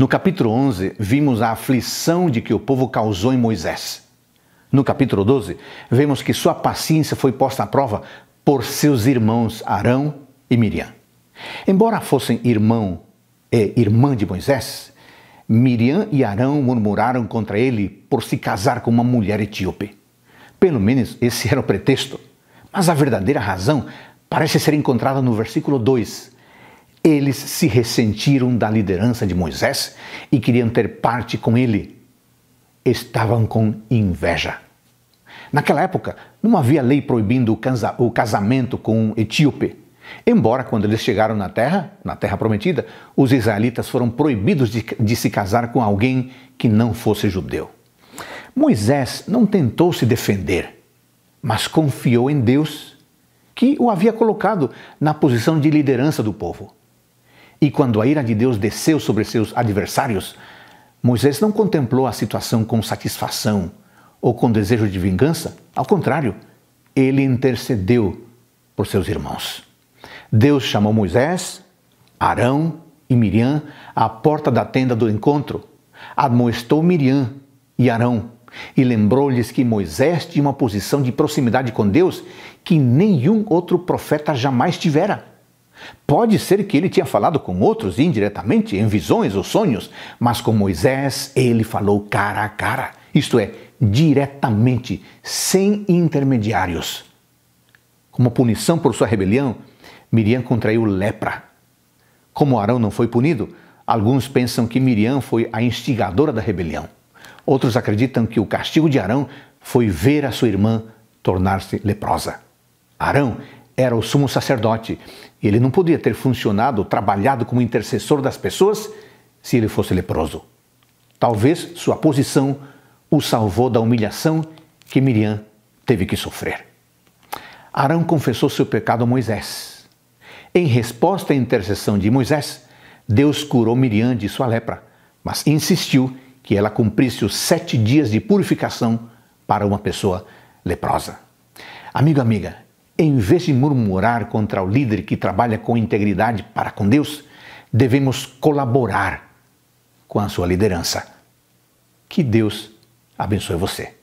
No capítulo 11, vimos a aflição de que o povo causou em Moisés. No capítulo 12, vemos que sua paciência foi posta à prova por seus irmãos Arão e Miriam. Embora fossem irmão e irmã de Moisés, Miriam e Arão murmuraram contra ele por se casar com uma mulher etíope. Pelo menos esse era o pretexto. Mas a verdadeira razão parece ser encontrada no versículo 2, eles se ressentiram da liderança de Moisés e queriam ter parte com ele. Estavam com inveja. Naquela época, não havia lei proibindo o casamento com um etíope. Embora, quando eles chegaram na terra, na terra prometida, os israelitas foram proibidos de, de se casar com alguém que não fosse judeu. Moisés não tentou se defender, mas confiou em Deus, que o havia colocado na posição de liderança do povo. E quando a ira de Deus desceu sobre seus adversários, Moisés não contemplou a situação com satisfação ou com desejo de vingança. Ao contrário, ele intercedeu por seus irmãos. Deus chamou Moisés, Arão e Miriam à porta da tenda do encontro, admoestou Miriam e Arão e lembrou-lhes que Moisés tinha uma posição de proximidade com Deus que nenhum outro profeta jamais tivera. Pode ser que ele tinha falado com outros indiretamente, em visões ou sonhos, mas com Moisés ele falou cara a cara, isto é, diretamente, sem intermediários. Como punição por sua rebelião, Miriam contraiu lepra. Como Arão não foi punido, alguns pensam que Miriam foi a instigadora da rebelião. Outros acreditam que o castigo de Arão foi ver a sua irmã tornar-se leprosa. Arão era o sumo sacerdote. E ele não podia ter funcionado, trabalhado como intercessor das pessoas, se ele fosse leproso. Talvez sua posição o salvou da humilhação que Miriam teve que sofrer. Arão confessou seu pecado a Moisés. Em resposta à intercessão de Moisés, Deus curou Miriam de sua lepra, mas insistiu que ela cumprisse os sete dias de purificação para uma pessoa leprosa. Amigo, amiga, em vez de murmurar contra o líder que trabalha com integridade para com Deus, devemos colaborar com a sua liderança. Que Deus abençoe você.